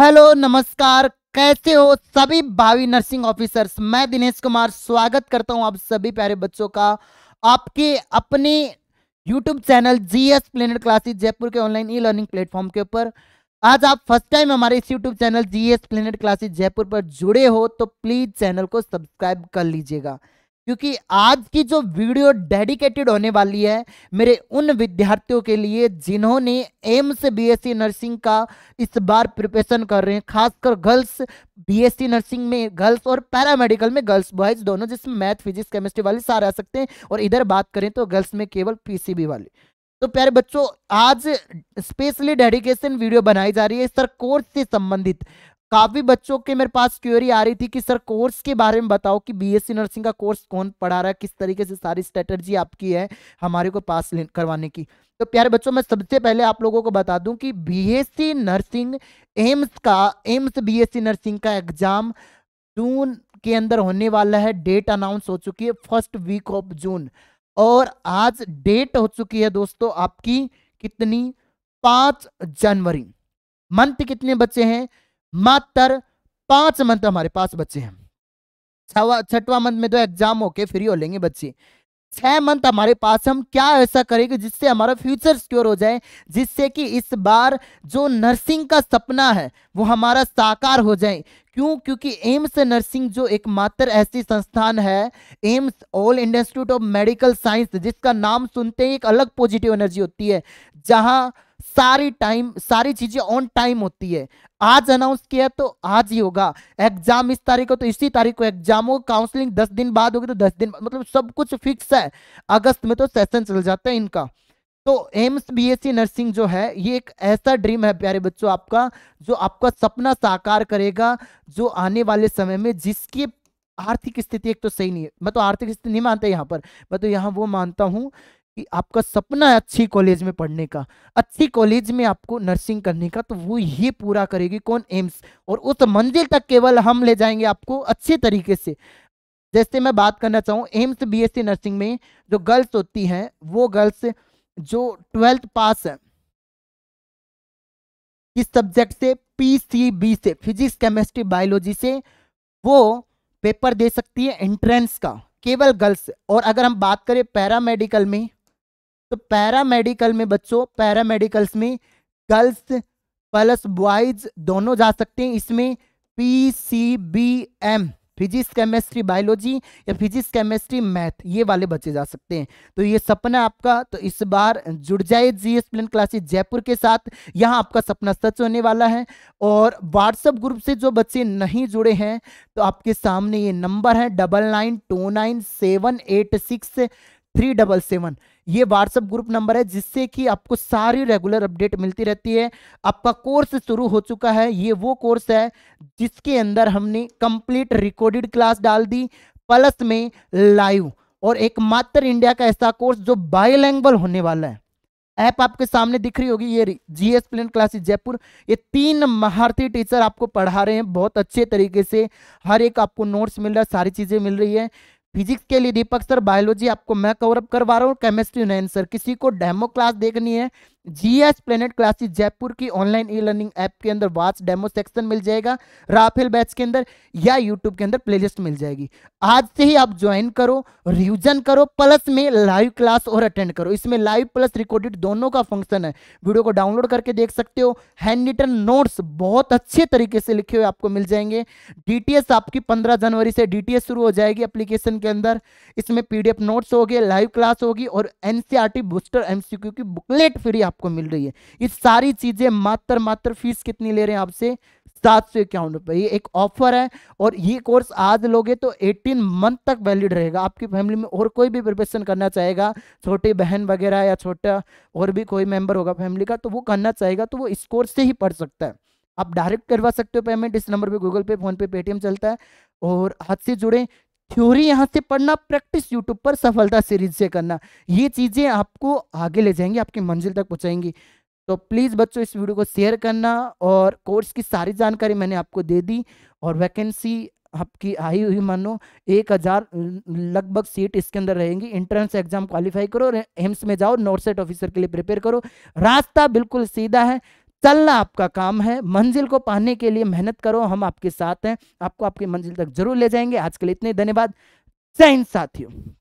hello नमस्कार कैसे हो सभी भावी नर्सिंग ऑफिसर्स मैं दिनेश कुमार स्वागत करता हूं आप सभी प्यारे बच्चों का आपके अपने YouTube channel GS planet classes Jaipur के ऑनलाइन ई लर्निंग प्लेटफॉर्म के ऊपर आज आप फर्स्ट टाइम हमारे इस YouTube channel G S planet classes Jaipur पर जुड़े हो तो प्लीज़ चैनल को सब्सक्राइब कर लीजिएगा क्योंकि आज की जो वीडियो डेडिकेटेड होने वाली है मेरे उन विद्यार्थियों के लिए जिन्होंने एम्स बीएससी नर्सिंग का इस बार प्रिपरेशन कर रहे हैं खासकर गर्ल्स बीएससी नर्सिंग में गर्ल्स और पैरामेडिकल में गर्ल्स बॉयज दोनों जिसमें मैथ फिजिक्स केमिस्ट्री वाले सारे आ सकते हैं और इधर बात करें तो गर्ल्स में केवल पीसीबी वाले तो प्यारे बच्चों आज स्पेशली डेडिकेशन वीडियो बनाई जा रही है सर कोर्स से संबंधित काफ़ी बच्चों के मेरे पास क्वेरी आ रही थी कि सर कोर्स के बारे में बताओ कि बीएससी नर्सिंग का कोर्स कौन पढ़ा रहा है किस तरीके से सारी स्ट्रेटर्जी आपकी है हमारे को पास करवाने की तो प्यारे बच्चों मैं सबसे पहले आप लोगों को बता दूं कि बीएससी नर्सिंग एम्स का एम्स बीएससी नर्सिंग का एग्ज़ाम जून के अंदर होने वाला है डेट अनाउंस हो चुकी है फर्स्ट वीक ऑफ जून और आज डेट हो चुकी है दोस्तों आपकी कितनी पांच जनवरी मंथ कितने बच्चे हैं मात्र पांच मंथ हमारे पास बचे हैं छवा छठवा मंथ में तो एग्जाम होके फ्री हो लेंगे बच्चे छह मंथ हमारे पास हम क्या ऐसा करेंगे जिससे हमारा फ्यूचर सिक्योर हो जाए जिससे कि इस बार जो नर्सिंग का सपना है वो हमारा साकार हो जाए क्यों क्योंकि एम्स नर्सिंग जो एकमात्र ऐसी संस्थान है AIIMS All Institute of Medical Science जिसका नाम सुनते ही एक अलग पॉजिटिव एनर्जी होती है जहां सारी टाइम सारी चीजें ऑन टाइम होती है आज अनाउंस किया तो आज ही होगा एग्जाम इस तारीख को तो इसी तारीख को एग्जाम होगा काउंसलिंग दस दिन बाद होगी तो दस दिन मतलब सब कुछ फिक्स है अगस्त में तो सेशन चल जाता है इनका तो एम्स बीएससी नर्सिंग जो है ये एक ऐसा ड्रीम है प्यारे बच्चों आपका जो आपका सपना साकार करेगा जो आने वाले समय में जिसकी आर्थिक स्थिति एक तो सही नहीं है मैं तो आर्थिक स्थिति नहीं मानता यहाँ पर मैं तो यहाँ वो मानता हूँ कि आपका सपना है अच्छी कॉलेज में पढ़ने का अच्छी कॉलेज में आपको नर्सिंग करने का तो वो ये पूरा करेगी कौन एम्स और उस मंजिल तक केवल हम ले जाएंगे आपको अच्छे तरीके से जैसे मैं बात करना चाहूँ एम्स बीएससी नर्सिंग में जो गर्ल्स होती हैं वो गर्ल्स जो ट्वेल्थ पास है किस सब्जेक्ट से बी से फिजिक्स केमिस्ट्री बायोलॉजी से वो पेपर दे सकती है एंट्रेंस का केवल गर्ल्स और अगर हम बात करें पैरामेडिकल में तो पैरामेडिकल में बच्चों पैरामेडिकल्स में गर्ल्स प्लस बॉयज दोनों जा सकते हैं इसमें P C B M physics chemistry biology या फिजिक्स केमिस्ट्री मैथ ये वाले बच्चे जा सकते हैं तो ये सपना आपका तो इस बार जुड़ जाए G S planet classes Jaipur के साथ यहाँ आपका सपना सच होने वाला है और व्हाट्सएप ग्रुप से जो बच्चे नहीं जुड़े हैं तो आपके सामने ये नंबर है double nine two nine seven eight six three double seven ये व्हाट्सअप ग्रुप नंबर है जिससे कि आपको सारी रेगुलर अपडेट मिलती रहती है आपका कोर्स शुरू हो चुका है ये वो कोर्स है जिसके अंदर हमने कंप्लीट रिकॉर्डेड क्लास डाल दी प्लस में लाइव और एकमात्र इंडिया का ऐसा कोर्स जो बायोलैंग्वल होने वाला है ऐप आपके सामने दिख रही होगी ये G S planet classes Jaipur ये तीन महारथी टीचर आपको पढ़ा रहे हैं बहुत अच्छे तरीके से हर एक आपको नोट्स मिल रहा है सारी चीज़ें मिल रही है फिजिक्स के लिए दीपक सर बायोलॉजी आपको मैं कवरअप करवा रहा हूँ केमिस्ट्री नहीं सर किसी को डेमो क्लास देखनी है जीएस प्लेनेट क्लासेस जयपुर की ऑनलाइन ई लर्निंग ऐप के अंदर वाच डेमो सेक्शन मिल जाएगा राफेल बैच के अंदर या यूट्यूब के अंदर प्लेलिस्ट मिल जाएगी आज से ही आप ज्वाइन करो रिविजन करो प्लस में लाइव क्लास और अटेंड करो इसमें लाइव प्लस रिकॉर्डेड दोनों का फंक्शन है वीडियो को डाउनलोड करके देख सकते हो हैंड रिटर्न नोट्स बहुत अच्छे तरीके से लिखे हुए आपको मिल जाएंगे डी आपकी पंद्रह जनवरी से डी शुरू हो जाएगी अप्लीकेशन के अंदर इसमें पी नोट्स हो लाइव क्लास होगी और एनसीआरटी बूस्टर एमसीक्यू की बुकलेट फ्री आप आपको मिल रही है ये सारी चीज़ें मात्र मात्र फीस कितनी ले रहे हैं आपसे सात सौ इक्यावन रुपए ये एक ऑफर है और ये कोर्स आज लोगे तो 18 मंथ तक वैलिड रहेगा आपकी फैमिली में और कोई भी प्रिपरेशन करना चाहेगा छोटी बहन वगैरह या छोटा और भी कोई मेंबर होगा फैमिली का तो वो करना चाहेगा तो वो इस कोर्स से ही पढ़ सकता है आप डायरेक्ट करवा सकते हो पेमेंट इस नंबर पे गूगल पे फोन पे पेटीएम चलता है और हाथ से जुड़े थ्योरी यहाँ से पढ़ना प्रैक्टिस यूट्यूब पर सफलता सीरीज से करना ये चीज़ें आपको आगे ले जाएंगी आपकी मंजिल तक पहुँचाएंगी तो प्लीज़ बच्चों इस वीडियो को शेयर करना और कोर्स की सारी जानकारी मैंने आपको दे दी और वैकेंसी आपकी आई हुई मानो एक हज़ार लगभग सीट इसके अंदर रहेंगी इंट्रेंस एग्जाम क्वालिफाई करो एम्स e में जाओ नॉर्थ सेट ऑफिसर के लिए प्रिपेयर करो रास्ता बिल्कुल सीधा है चलना आपका काम है मंजिल को पाने के लिए मेहनत करो हम आपके साथ हैं आपको आपकी मंजिल तक जरूर ले जाएंगे आज के लिए इतने धन्यवाद जय हिंद साथियों